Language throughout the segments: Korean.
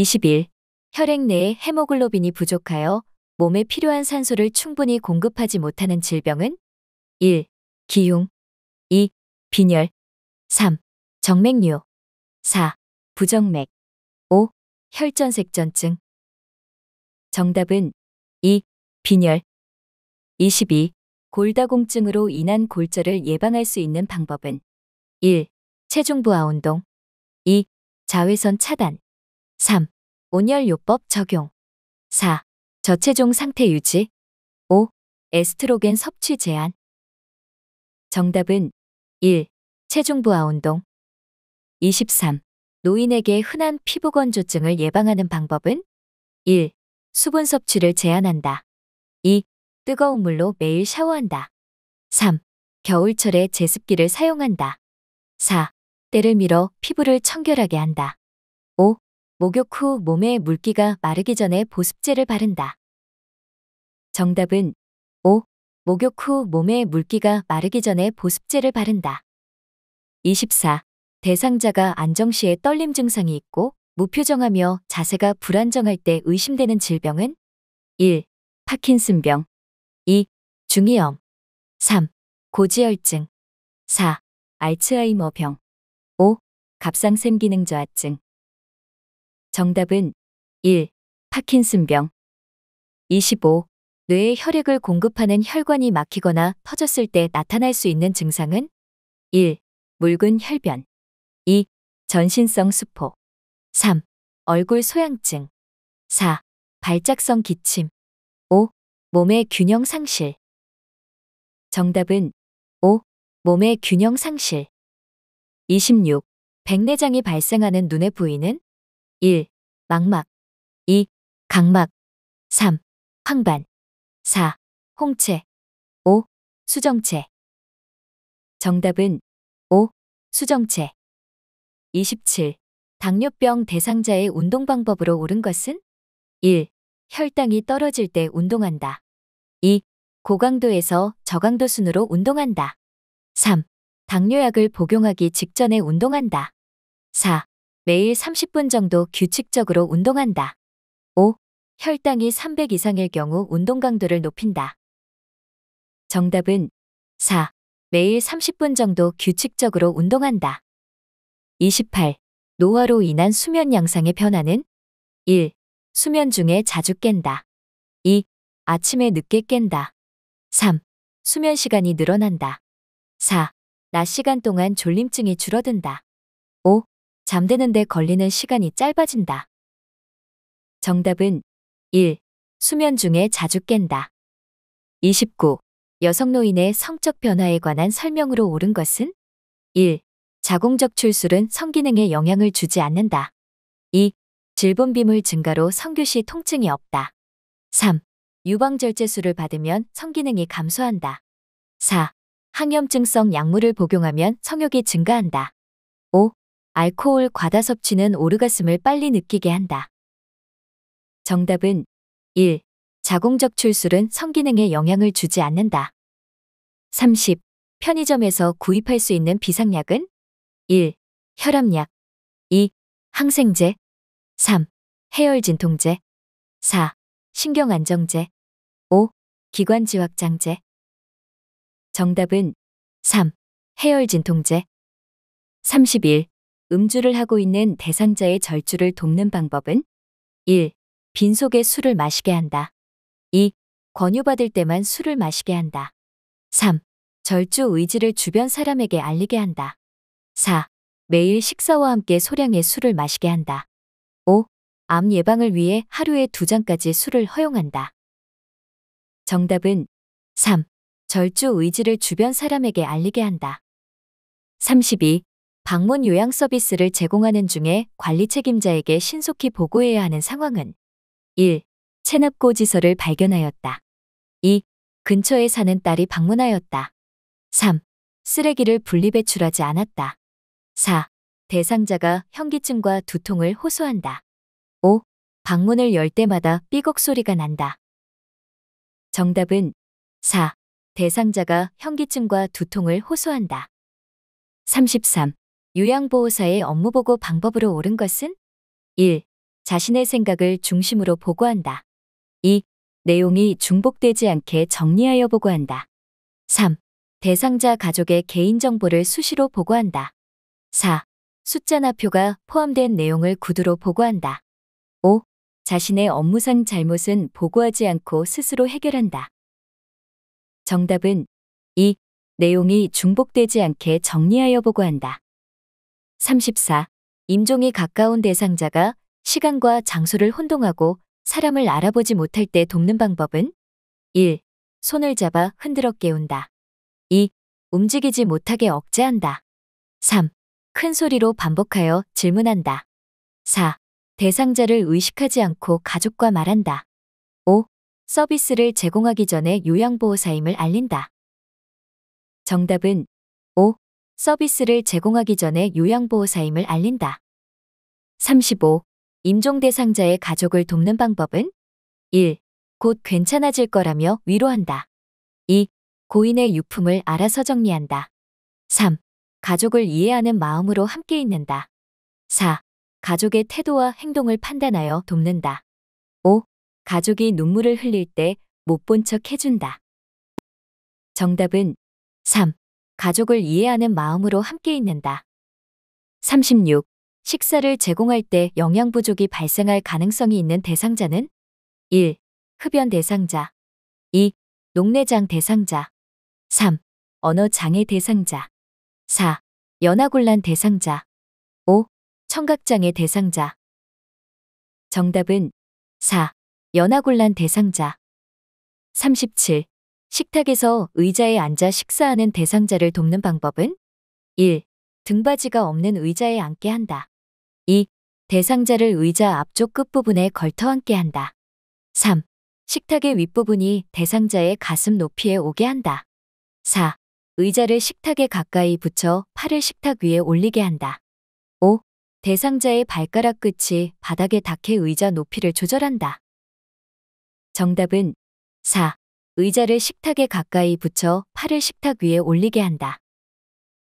21. 혈액 내에 헤모글로빈이 부족하여 몸에 필요한 산소를 충분히 공급하지 못하는 질병은 1. 기흉 2. 빈혈 3. 정맥류 4. 부정맥 5. 혈전색전증 정답은 2. 빈혈 22. 골다공증으로 인한 골절을 예방할 수 있는 방법은 1. 체중부하 운동 2. 자외선 차단 3. 온열요법 적용 4. 저체중 상태 유지 5. 에스트로겐 섭취 제한 정답은 1. 체중 부하 운동 23. 노인에게 흔한 피부 건조증을 예방하는 방법은 1. 수분 섭취를 제한한다. 2. 뜨거운 물로 매일 샤워한다. 3. 겨울철에 제습기를 사용한다. 4. 때를 밀어 피부를 청결하게 한다. 5. 목욕 후 몸에 물기가 마르기 전에 보습제를 바른다. 정답은 5. 목욕 후 몸에 물기가 마르기 전에 보습제를 바른다. 24. 대상자가 안정 시에 떨림 증상이 있고 무표정하며 자세가 불안정할 때 의심되는 질병은 1. 파킨슨병 2. 중이염 3. 고지혈증 4. 알츠하이머병 5. 갑상샘 기능 저하증 정답은 1. 파킨슨병 25. 뇌에 혈액을 공급하는 혈관이 막히거나 터졌을 때 나타날 수 있는 증상은 1. 묽은 혈변 2. 전신성 수포 3. 얼굴 소양증 4. 발작성 기침 5. 몸의 균형 상실 정답은 5. 몸의 균형 상실 26. 백내장이 발생하는 눈의부위는 1. 망막 2. 강막 3. 황반 4. 홍채 5. 수정채 정답은 5. 수정채 27. 당뇨병 대상자의 운동 방법으로 옳은 것은? 1. 혈당이 떨어질 때 운동한다. 2. 고강도에서 저강도 순으로 운동한다. 3. 당뇨약을 복용하기 직전에 운동한다. 4. 매일 30분 정도 규칙적으로 운동한다. 5. 혈당이 300 이상일 경우 운동 강도를 높인다. 정답은 4. 매일 30분 정도 규칙적으로 운동한다. 28. 노화로 인한 수면 양상의 변화는 1. 수면 중에 자주 깬다. 2. 아침에 늦게 깬다. 3. 수면 시간이 늘어난다. 4. 낮 시간 동안 졸림증이 줄어든다. 잠드는데 걸리는 시간이 짧아진다. 정답은 1. 수면 중에 자주 깬다. 29. 여성 노인의 성적 변화에 관한 설명으로 옳은 것은 1. 자궁적 출술은 성기능에 영향을 주지 않는다. 2. 질본비물 증가로 성교시 통증이 없다. 3. 유방절제술을 받으면 성기능이 감소한다. 4. 항염증성 약물을 복용하면 성욕이 증가한다. 5. 알코올 과다 섭취는 오르가슴을 빨리 느끼게 한다. 정답은 1. 자궁적 출술은 성기능에 영향을 주지 않는다. 30. 편의점에서 구입할 수 있는 비상약은 1. 혈압약 2. 항생제 3. 해열 진통제 4. 신경 안정제 5. 기관지확장제 정답은 3. 해열 진통제 31. 음주를 하고 있는 대상자의 절주를 돕는 방법은 1. 빈속에 술을 마시게 한다. 2. 권유받을 때만 술을 마시게 한다. 3. 절주 의지를 주변 사람에게 알리게 한다. 4. 매일 식사와 함께 소량의 술을 마시게 한다. 5. 암 예방을 위해 하루에 두잔까지 술을 허용한다. 정답은 3. 절주 의지를 주변 사람에게 알리게 한다. 32. 방문 요양 서비스를 제공하는 중에 관리 책임자에게 신속히 보고해야 하는 상황은 1. 체납고지서를 발견하였다. 2. 근처에 사는 딸이 방문하였다. 3. 쓰레기를 분리배출하지 않았다. 4. 대상자가 현기증과 두통을 호소한다. 5. 방문을 열 때마다 삐걱 소리가 난다. 정답은 4. 대상자가 현기증과 두통을 호소한다. 33. 요양보호사의 업무보고 방법으로 옳은 것은 1. 자신의 생각을 중심으로 보고한다. 2. 내용이 중복되지 않게 정리하여 보고한다. 3. 대상자 가족의 개인정보를 수시로 보고한다. 4. 숫자나 표가 포함된 내용을 구두로 보고한다. 5. 자신의 업무상 잘못은 보고하지 않고 스스로 해결한다. 정답은 2. 내용이 중복되지 않게 정리하여 보고한다. 34. 임종이 가까운 대상자가 시간과 장소를 혼동하고 사람을 알아보지 못할 때 돕는 방법은 1. 손을 잡아 흔들어 깨운다. 2. 움직이지 못하게 억제한다. 3. 큰 소리로 반복하여 질문한다. 4. 대상자를 의식하지 않고 가족과 말한다. 5. 서비스를 제공하기 전에 요양보호사임을 알린다. 정답은 5. 서비스를 제공하기 전에 요양보호사임을 알린다. 35. 임종 대상자의 가족을 돕는 방법은 1. 곧 괜찮아질 거라며 위로한다. 2. 고인의 유품을 알아서 정리한다. 3. 가족을 이해하는 마음으로 함께 있는다. 4. 가족의 태도와 행동을 판단하여 돕는다. 5. 가족이 눈물을 흘릴 때 못 본 척 해준다. 정답은 3. 가족을 이해하는 마음으로 함께 있는다. 36. 식사를 제공할 때 영양 부족이 발생할 가능성이 있는 대상자는 1. 흡연 대상자 2. 녹내장 대상자 3. 언어 장애 대상자 4. 연하곤란 대상자 5. 청각장애 대상자 정답은 4. 연하곤란 대상자 37. 식탁에서 의자에 앉아 식사하는 대상자를 돕는 방법은 1. 등받이가 없는 의자에 앉게 한다. 2. 대상자를 의자 앞쪽 끝부분에 걸터 앉게 한다. 3. 식탁의 윗부분이 대상자의 가슴 높이에 오게 한다. 4. 의자를 식탁에 가까이 붙여 팔을 식탁 위에 올리게 한다. 5. 대상자의 발가락 끝이 바닥에 닿게 의자 높이를 조절한다. 정답은 4. 의자를 식탁에 가까이 붙여 팔을 식탁 위에 올리게 한다.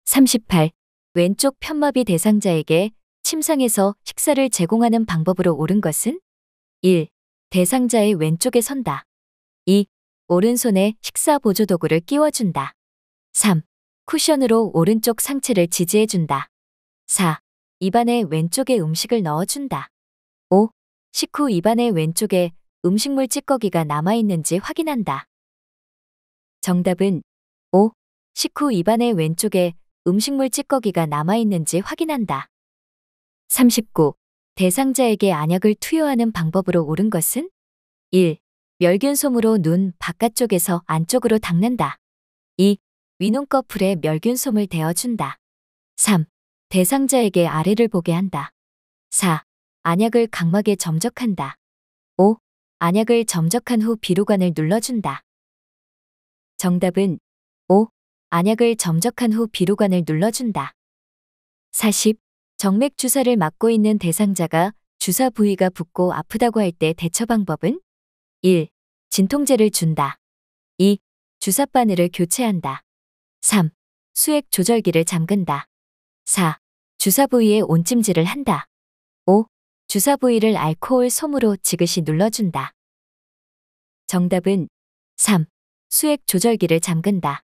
38. 왼쪽 편마비 대상자에게 침상에서 식사를 제공하는 방법으로 옳은 것은? 1. 대상자의 왼쪽에 선다. 2. 오른손에 식사 보조 도구를 끼워준다. 3. 쿠션으로 오른쪽 상체를 지지해준다. 4. 입안에 왼쪽에 음식을 넣어준다. 5. 식후 입안의 왼쪽에 음식물 찌꺼기가 남아있는지 확인한다. 정답은 5. 식후 입안의 왼쪽에 음식물 찌꺼기가 남아있는지 확인한다. 39. 대상자에게 안약을 투여하는 방법으로 옳은 것은? 1. 멸균솜으로 눈 바깥쪽에서 안쪽으로 닦는다. 2. 위눈꺼풀에 멸균솜을 대어준다. 3. 대상자에게 아래를 보게 한다. 4. 안약을 각막에 점적한다. 5. 안약을 점적한 후 비로관을 눌러준다. 정답은 5. 안약을 점적한 후 비로관을 눌러준다. 40. 정맥 주사를 맞고 있는 대상자가 주사 부위가 붓고 아프다고 할 때 대처 방법은? 1. 진통제를 준다. 2. 주사 바늘을 교체한다. 3. 수액 조절기를 잠근다. 4. 주사 부위에 온찜질을 한다. 5. 주사 부위를 알코올 솜으로 지그시 눌러준다. 정답은 3. 수액 조절기를 잠근다.